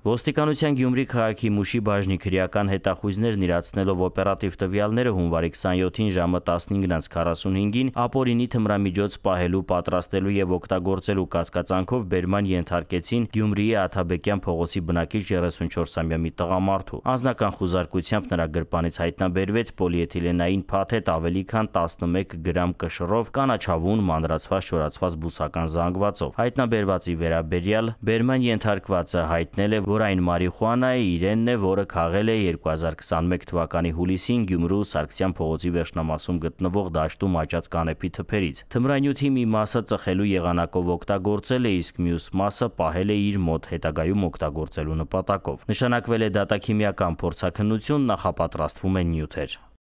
Ոստիկանության Գյումրի քաղաքի Մուշի բաժնի քրեական հետախույզներն իրացնելով օպերատիվ տվյալները հունվարի 27-ին ժամը 15:45-ին ապօրինի թմրամիջոց պահելու, պատրաստելու եւ օգտագործելու կասկածանքով բերման ենթարկեցին Գյումրիի Աթաբեկյան փողոցի բնակիչ 34-ամյա մի տղամարդու։ Անձնական խուզարկությամբ նրա գրպանից հայտնաբերվեց պոլիէթիլենային փաթեթ ավելի քան 11 գրամ կշռով կանաչավուն մանրացված շորացված բուսական զանգվածով։ Հայտնաբերվածի վերաբերյալ բերման ենթարկվածը հայտնել է որ այն մարիխուանայի իրենն է, որը քաղել է 2021 թվականի հուլիսին Գյումրու Սարգսյան փողոցի վերջնամասում գտնվող դաշտում աճած կանեփի թփերից։ Թմրանյութի մի մասը ծխելու եղանակով օգտագործել է, իսկ մյուս մասը պահել է իր մոտ հետագայում օգտագործելու նպատակով։ Նշանակվել է դատաքիմիական փորձաքննություն, նախապատրաստվում են նյութեր։